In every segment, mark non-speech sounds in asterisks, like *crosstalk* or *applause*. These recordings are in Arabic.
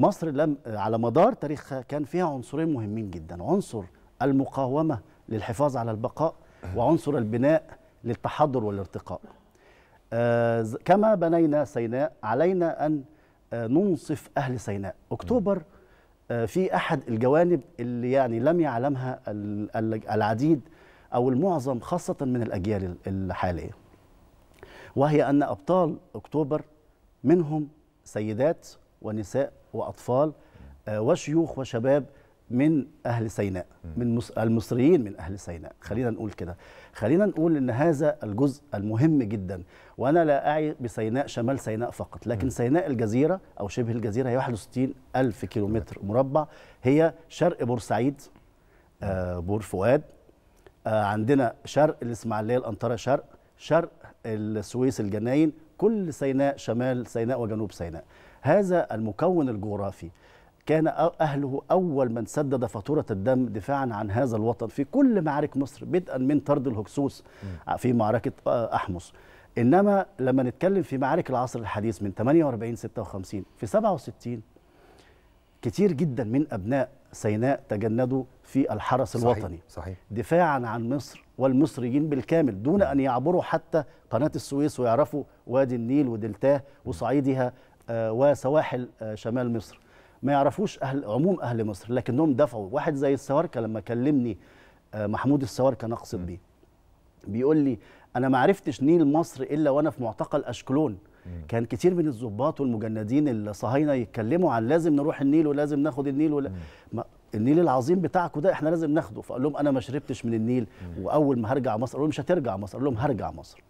مصر لم على مدار تاريخها كان فيها عنصرين مهمين جدا عنصر المقاومة للحفاظ على البقاء وعنصر البناء للتحضر والارتقاء آه، كما بنينا سيناء علينا أن آه، ننصف أهل سيناء أكتوبر آه، في أحد الجوانب اللي يعني لم يعلمها العديد أو المعظم خاصة من الأجيال الحالية وهي أن أبطال أكتوبر منهم سيدات ونساء وأطفال آه، وشيوخ وشباب من أهل سيناء من المصريين من أهل سيناء خلينا نقول كده خلينا نقول أن هذا الجزء المهم جدا وأنا لا أعي بسيناء شمال سيناء فقط لكن سيناء الجزيرة أو شبه الجزيرة هي 61 ألف كيلومتر مربع هي شرق بورسعيد آه، بور فؤاد آه، عندنا شرق الإسماعيلية الأنطرة شرق شرق السويس الجناين كل سيناء شمال سيناء وجنوب سيناء هذا المكون الجغرافي كان أهله أول من سدد فاتورة الدم دفاعا عن هذا الوطن في كل معارك مصر بدءا من طرد الهكسوس في معركة أحمص إنما لما نتكلم في معارك العصر الحديث من 48 56 في 67 كتير جدا من أبناء سيناء تجندوا في الحرس صحيح الوطني صحيح دفاعا عن مصر والمصريين بالكامل دون أن يعبروا حتى قناة السويس ويعرفوا وادي النيل ودلتاه وصعيدها آه، وسواحل آه، شمال مصر ما يعرفوش أهل عموم أهل مصر لكنهم دفعوا واحد زي السواركة لما كلمني آه، محمود السواركة نقصد بيه بيقول لي أنا ما عرفتش نيل مصر إلا وأنا في معتقل أشكلون كان كتير من الضباط والمجندين الصهاينه يتكلموا عن لازم نروح النيل ولازم ناخد النيل ولا ما النيل العظيم بتاعكم ده احنا لازم ناخده فقال لهم انا ما شربتش من النيل واول ما هرجع مصر قال لهم مش هترجع مصر قال لهم هرجع مصر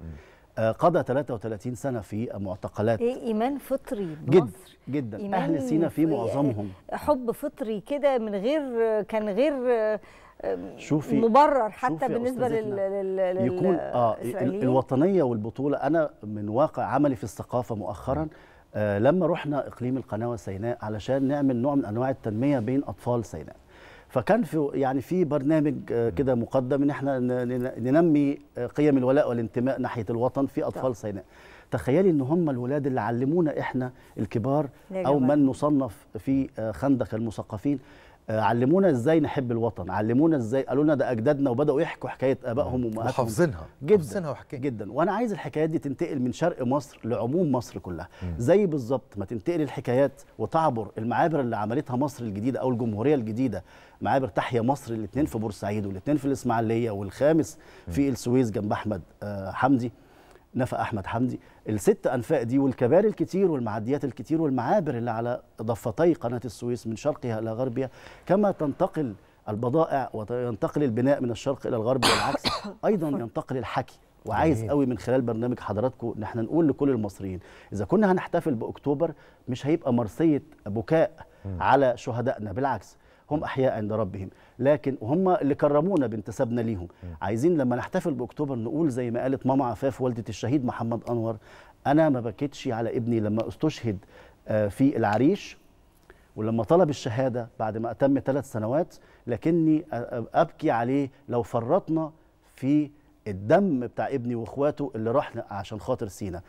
آه، قضى 33 سنه في معتقلات ايه ايمان فطري بمصر جد جدا اهل سينا في معظمهم حب فطري كده من غير كان غير شوفي مبرر حتى شوفي بالنسبه لل, لل... يكون آه الوطنيه والبطوله انا من واقع عملي في الثقافه مؤخرا آه لما رحنا اقليم القناه وسيناء علشان نعمل نوع من انواع التنميه بين اطفال سيناء فكان في يعني في برنامج آه، كده مقدم ان احنا ننمي آه، قيم الولاء والانتماء ناحيه الوطن في اطفال سيناء تخيلي ان هم الولاد اللي علمونا احنا الكبار او من نصنف في آه، خندق المثقفين آه، علمونا ازاي نحب الوطن علمونا ازاي قالوا لنا ده اجدادنا وبداوا يحكوا حكايه ابائهم وامهاتهم وحافظينها جدا حافظينها وحكي. جدا وانا عايز الحكايات دي تنتقل من شرق مصر لعموم مصر كلها مم. زي بالظبط ما تنتقل الحكايات وتعبر المعابر اللي عملتها مصر الجديده او الجمهوريه الجديده معابر تحيا مصر الاثنين في بورسعيد والاثنين في الاسماعيليه والخامس مم. في السويس جنب احمد آه، حمدي نفق احمد حمدي الست انفاق دي والكباري الكتير والمعديات الكتير والمعابر اللي على ضفتي قناه السويس من شرقها الى غربها كما تنتقل البضائع وينتقل البناء من الشرق الى الغرب والعكس *coughs* ايضا ينتقل الحكي وعايز قوي من خلال برنامج حضراتكم ان احنا نقول لكل المصريين اذا كنا هنحتفل باكتوبر مش هيبقى مرسيه بكاء على شهدائنا بالعكس هم احياء عند ربهم لكن هم اللي كرمونا بانتسابنا ليهم عايزين لما نحتفل باكتوبر نقول زي ما قالت ماما عفاف والده الشهيد محمد انور انا ما بكيتش على ابني لما استشهد آه، في العريش ولما طلب الشهاده بعد ما اتم ثلاث سنوات لكني آه، آه، ابكي عليه لو فرطنا في الدم بتاع ابني واخواته اللي راح عشان خاطر سينا